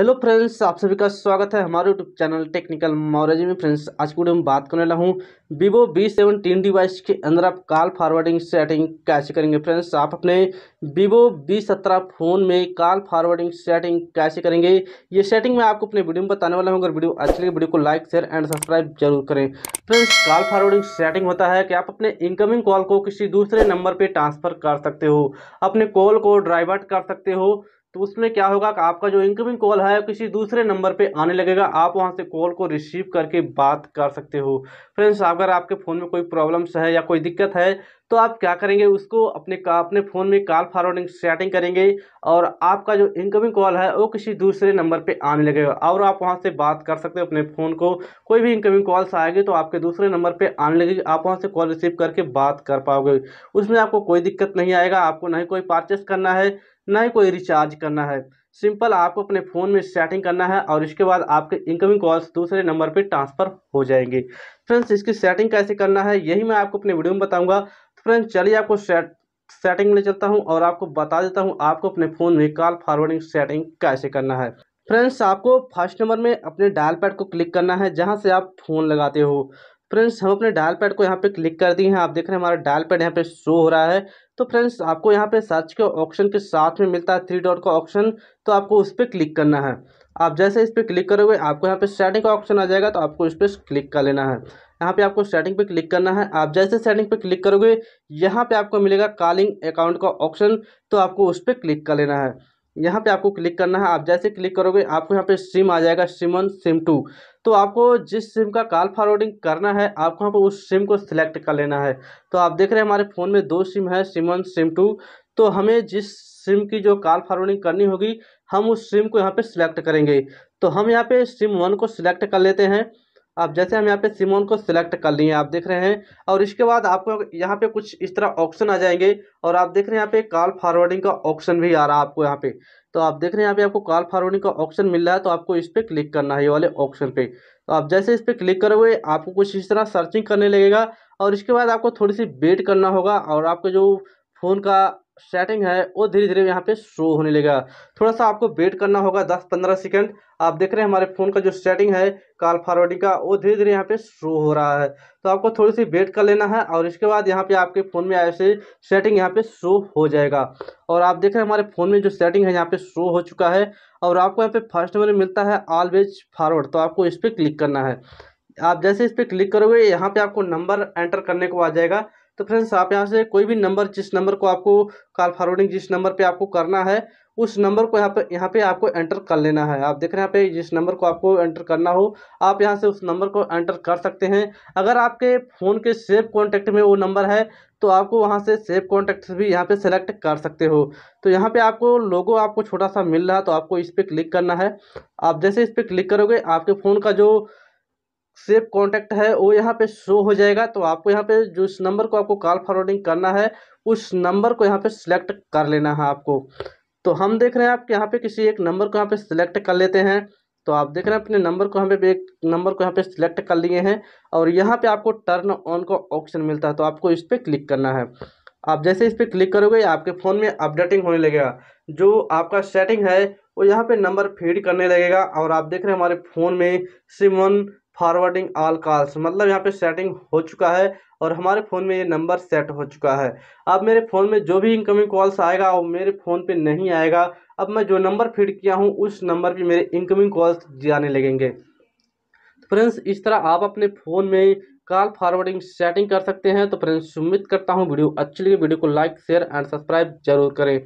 hello friends आप सभी का स्वागत है हमारे यूट्यूब चैनल टेक्निकल मॉरेजी में फ्रेंड्स आज की वीडियो में बात करने वाला हूँ वीवो वी टीन डिवाइस के अंदर आप कॉल फॉरवर्डिंग सेटिंग कैसे करेंगे फ्रेंड्स आप अपने वीवो वी सत्रह फ़ोन में कॉल फॉरवर्डिंग सेटिंग कैसे करेंगे ये सेटिंग मैं आपको अपने वीडियो में बताने वाला हूँ अगर वीडियो अच्छी लगे वीडियो को लाइक शेयर एंड सब्सक्राइब जरूर करें फ्रेंड्स कॉल फॉरवर्डिंग सेटिंग होता है कि आप अपने इनकमिंग कॉल को किसी दूसरे नंबर पर ट्रांसफ़र कर सकते हो अपने कॉल को ड्राइवर्ट कर सकते हो तो उसमें क्या होगा कि आपका जो इनकमिंग कॉल है किसी दूसरे नंबर पे आने लगेगा आप वहाँ से कॉल को रिसीव करके बात कर सकते हो फ्रेंड्स अगर आपके फ़ोन में कोई प्रॉब्लम्स है या कोई दिक्कत है तो आप क्या करेंगे उसको अपने का अपने फ़ोन में कॉल फॉरवर्डिंग सेटिंग करेंगे और आपका जो इनकमिंग कॉल है वो किसी दूसरे नंबर पर आने लगेगा और आप वहाँ से बात कर सकते हो अपने फ़ोन को कोई भी इनकमिंग कॉल्स आएगी तो आपके दूसरे नंबर पर आने लगेगी आप वहाँ से कॉल रिसीव करके बात कर पाओगे उसमें आपको कोई दिक्कत नहीं आएगा आपको नहीं कोई परचेस करना है ना ही कोई रिचार्ज करना है सिंपल आपको अपने फ़ोन में सेटिंग करना है और इसके बाद आपके इनकमिंग कॉल्स दूसरे नंबर पे ट्रांसफ़र हो जाएंगे फ्रेंड्स इसकी सेटिंग कैसे करना है यही मैं आपको अपने वीडियो में बताऊंगा तो फ्रेंड्स चलिए आपको सेट सेटिंग में ले चलता हूं और आपको बता देता हूं आपको अपने फ़ोन में कॉल फॉरवर्डिंग सेटिंग कैसे करना है फ्रेंड्स आपको फर्स्ट नंबर में अपने डायल पैड को क्लिक करना है जहाँ से आप फ़ोन लगाते हो फ्रेंड्स हम अपने डायल पैड को यहाँ पे क्लिक कर दिए हैं आप देख रहे हैं हमारा डायल पैड यहाँ पे शो हो रहा है तो फ्रेंड्स आपको यहाँ पे सर्च के ऑप्शन के साथ में मिलता है थ्री डॉट का ऑप्शन तो आपको उस पर क्लिक करना है आप जैसे इस पर क्लिक करोगे आपको यहाँ पे सेटिंग का ऑप्शन आ जाएगा तो आपको इस पर क्लिक कर लेना है यहाँ पे आपको सेटिंग पे क्लिक करना है आप जैसे सेटिंग पे क्लिक करोगे यहाँ पे आपको मिलेगा कॉलिंग अकाउंट का ऑप्शन तो आपको उस पर क्लिक कर लेना है यहाँ पे आपको क्लिक करना है आप जैसे क्लिक करोगे आपको यहाँ पे सिम आ जाएगा सिम वन सिम टू तो आपको जिस सिम का कॉल फॉरवर्डिंग करना है आपको यहाँ पे उस सिम को सिलेक्ट कर लेना है तो आप देख रहे हैं हमारे फ़ोन में दो सिम है सिम वन सिम टू तो हमें जिस सिम की जो कॉल फॉरवर्डिंग करनी होगी हम उस सिम को यहाँ पर सिलेक्ट करेंगे तो हम यहाँ पर सिम वन को सिलेक्ट कर लेते हैं अब जैसे हम यहाँ पे सिमोन को सिलेक्ट कर लिए आप देख रहे हैं और इसके बाद आपको यहाँ पे कुछ इस तरह ऑप्शन आ जाएंगे और आप देख रहे हैं यहाँ पे कॉल फॉरवर्डिंग का ऑप्शन भी आ रहा है आपको यहाँ पे तो आप देख रहे हैं यहाँ पे आपको कॉल फॉरवर्डिंग का ऑप्शन मिल रहा है तो आपको इस पर क्लिक करना है ये वाले ऑप्शन पे तो आप जैसे इस पर क्लिक करोगे आपको कुछ इस तरह सर्चिंग करने लगेगा और इसके बाद आपको थोड़ी सी वेट करना होगा और आपके जो फ़ोन का सेटिंग है वो धीरे धीरे यहाँ पे शो होने लगेगा थोड़ा सा आपको वेट करना होगा दस पंद्रह सेकेंड आप देख रहे हैं हमारे फ़ोन का जो सेटिंग है कॉल फॉरवर्डिंग का वो धीरे धीरे यहाँ पे शो हो रहा है तो आपको थोड़ी सी वेट कर लेना है और इसके बाद यहाँ पे आपके फ़ोन में ऐसे सेटिंग यहाँ पे शो हो जाएगा और आप देख रहे हैं हमारे फ़ोन में जो सेटिंग है यहाँ पे शो हो चुका है और आपको यहाँ पे फर्स्ट नंबर मिलता है ऑलवेज फॉरवर्ड तो आपको इस पर क्लिक करना है आप जैसे इस पर क्लिक करोगे यहाँ पर आपको नंबर एंटर करने को आ जाएगा तो फ्रेंड्स आप यहाँ से कोई भी नंबर जिस नंबर को आपको कॉल फॉरवर्डिंग जिस नंबर पे आपको करना है उस नंबर को यहाँ पे यहाँ पे आपको एंटर कर लेना है आप देख रहे हैं यहाँ पे जिस नंबर को आपको एंटर करना हो आप यहाँ से उस नंबर को एंटर कर सकते हैं अगर आपके फ़ोन के सेव कॉन्टैक्ट में वो नंबर है तो आपको वहाँ से सेव कॉन्टैक्ट भी यहाँ पे सेलेक्ट कर सकते हो तो यहाँ पे आपको लोगो आपको छोटा सा मिल रहा तो आपको इस पर क्लिक करना है आप जैसे इस पर क्लिक करोगे आपके फ़ोन का जो सेफ कॉन्टैक्ट है वो यहाँ पे शो हो जाएगा तो आपको यहाँ पे जो इस नंबर को आपको कॉल फॉरवर्डिंग करना है उस नंबर को यहाँ पे सिलेक्ट कर लेना है आपको तो हम देख रहे हैं आप यहाँ पे किसी एक नंबर को यहाँ पे सिलेक्ट कर लेते हैं तो आप देख रहे हैं अपने नंबर को यहाँ पे एक नंबर को यहाँ पे सिलेक्ट कर लिए हैं और यहाँ पे आपको टर्न ऑन का ऑप्शन मिलता है तो आपको इस पर क्लिक करना है आप जैसे इस पर क्लिक करोगे आपके फ़ोन में अपडेटिंग होने लगेगा जो आपका सेटिंग है वो यहाँ पे नंबर फीड करने लगेगा और आप देख रहे हैं हमारे फ़ोन में SIM one forwarding all calls मतलब यहाँ पे सेटिंग हो चुका है और हमारे फ़ोन में ये नंबर सेट हो चुका है अब मेरे फ़ोन में जो भी इनकमिंग कॉल्स आएगा वो मेरे फ़ोन पे नहीं आएगा अब मैं जो नंबर फीड किया हूँ उस नंबर पे मेरे इनकमिंग कॉल्स जाने लगेंगे फ्रेंड्स तो इस तरह आप अपने फ़ोन में कॉल फॉरवर्डिंग सेटिंग कर सकते हैं तो फ्रेंड्स उम्मीद करता हूँ वीडियो अच्छी लगी वीडियो को लाइक शेयर एंड सब्सक्राइब जरूर करें